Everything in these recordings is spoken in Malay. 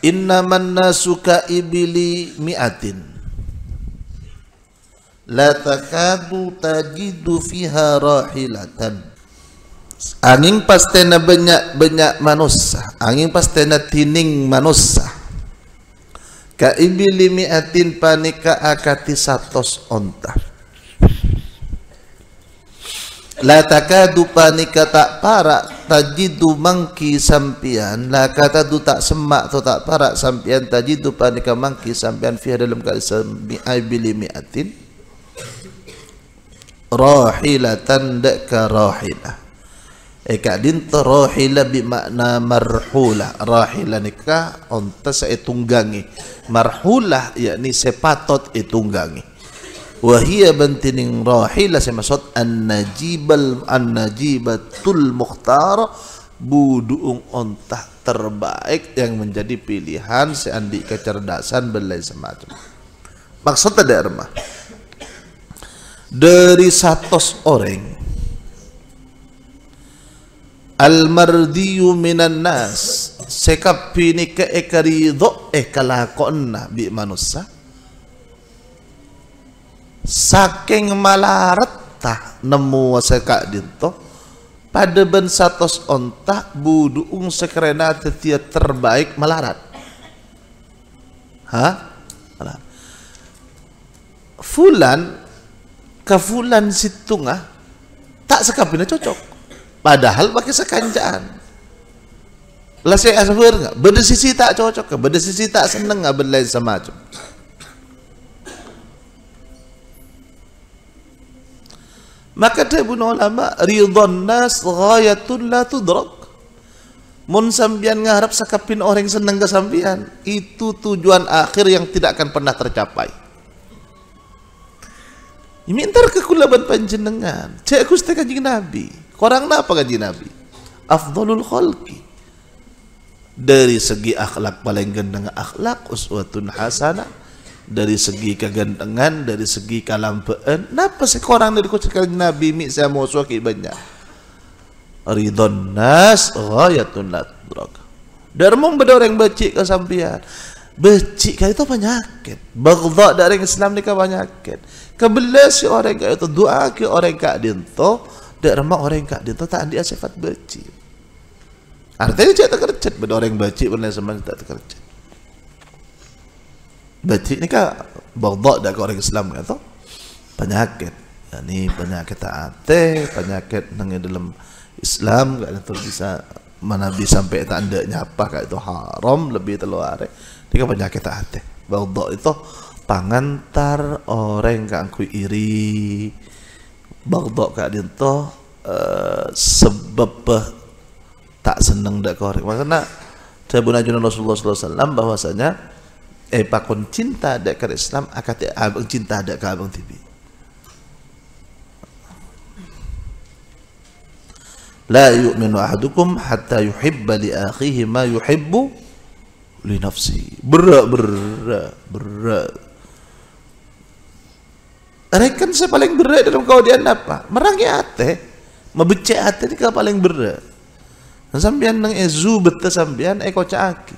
Inna manna suka ibili mi'atin la takadu tajidu fiha rahilatan angin pasti banyak banyak manusia angin pasti tining manusia ka ibili mi'atin panika akati satos ontar la takadu panika tak para tajidu mangki sampian la kata du tak semak tu tak para sampian tajidu panika mangki sampian fi dalam kali sami aibili miatin rahilatan dakka rahila eka eh, din rahilah bi makna marhula Rahilah nikah, onta sa etunggangi marhula yakni sepatot etunggangi eh, wa hiya bantining rahila saya maksud an najibal an najibatul mukhtar buduung unta terbaik yang menjadi pilihan seandi kecerdasan belai semacam maksud tadi arma dari satu orang al mardiyu minan nas sekap pini ke ekari do ekalakonna bi manusia saking malaret tah nemu seka dinto pada ben satos onta buduung sekerena tetia terbaik malarat hah? Alah. fulan ke fulan situnga ah, tak sekapina cocok padahal pakai sekanjaan lah saya asal enggak beda sisi tak cocok beda sisi tak senang enggak beda lain semacam Maka dia punya ulama, ridhon nas ghayatul la tudrak. Mun sambian ngarep sakapin orang senang ke sambian, itu tujuan akhir yang tidak akan pernah tercapai. Minta kekulaban panjenengan, cek kusta kaji Nabi. Korang apa kaji Nabi? Afdolul khalqi. Dari segi akhlak paling gendeng akhlak uswatun hasanah dari segi kegentengan, dari segi kalam kalampean. Napa sih korang dari kucing kali Nabi mi saya mau suaki banyak. Ridon nas ghayatun latrak. Darmung beda orang becik ke sampian. Becik kalau itu penyakit. Bagdha dari Islam ni kan penyakit. Kebelas si orang kak itu doa ke orang kak dinto. Darma orang kak dinto tak ada sifat becik. Artinya cek tak kerja. Beda orang becik pernah yang tak kerja. Berarti ni ka berdak dah ke orang Islam kata penyakit ya, ni penyakit taate penyakit nang dalam Islam gak kan, tentu bisa mana bisa sampai tak ada nyapa kat itu haram lebih terlalu eh ni kan penyakit taate berdak itu pangan tar orang kan ku iri berdak kat dia uh, sebab eh, tak senang dah ke orang maksudnya Sebab Nabi Rasulullah sallallahu alaihi bahwasanya eh bakon cinta dak ke Islam akat ah, abang ah, cinta dak ke abang TV. La yu'minu ahadukum hatta yuhibba li akhihi ma yuhibbu li nafsi. Berat berat berat. Rekan saya paling berat dalam kau dia apa? Merangi ate, mebece ate ni kau paling berat. Sampian nang ezu bete sampian eko eh aki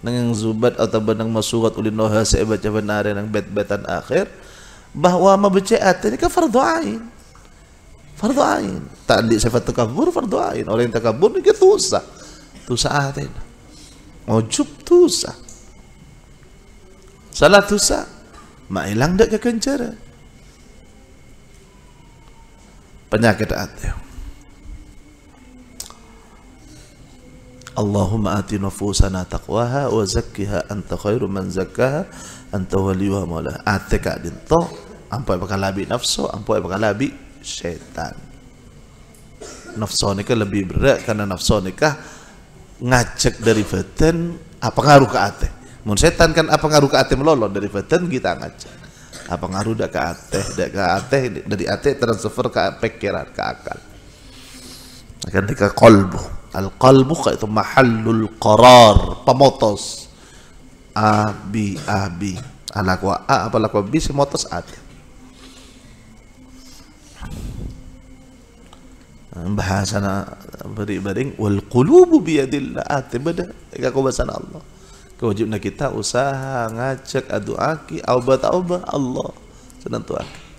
nang zubat atau benang masukat uli noha sebaca benar nang bet betan akhir bahwa mabece ini ke fardhu ain fardhu tak di sifat takabur fardhu ain orang yang takabur ni ke tusa tusa aten mojub tusa salah tusa ma hilang dak ke kencara penyakit ateh Allahumma ati nufusana taqwaha wa zakkiha anta khairu man zakkaha anta waliyuha maula. Ate to, dinto ampoy pakalabi nafsu, ampoy pakalabi setan. Nafsu nikah lebih berat karena nafsu nikah ngajak dari batin apa ngaruh ke ate. Mun setan kan apa ngaruh ke ate melolot dari batin kita ngajak. Apa ngaruh dak ke ate, dak ke ate dari ate transfer ke pikiran, ke akal. Akan ke kolbu. al qalbu itu mahallul qarar pemotos a b a b anak wa a apa lakwa b si motos a bahasa na beri bering wal qulubu bi yadillah ate ah, beda ka kuasa Allah kewajibna kita usaha ngajak aduaki aubat bata Allah senantu aki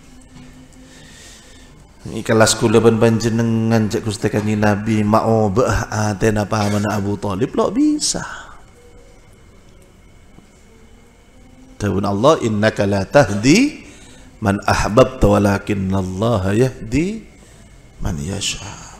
Ikalah sekolah pun panjenengan cik kustakan ni Nabi Ma'u oh, ba'ah aten apa Abu Talib Lok bisa Tahun Allah inna la tahdi Man ahbabta tawalakin Allah yahdi Man yasha.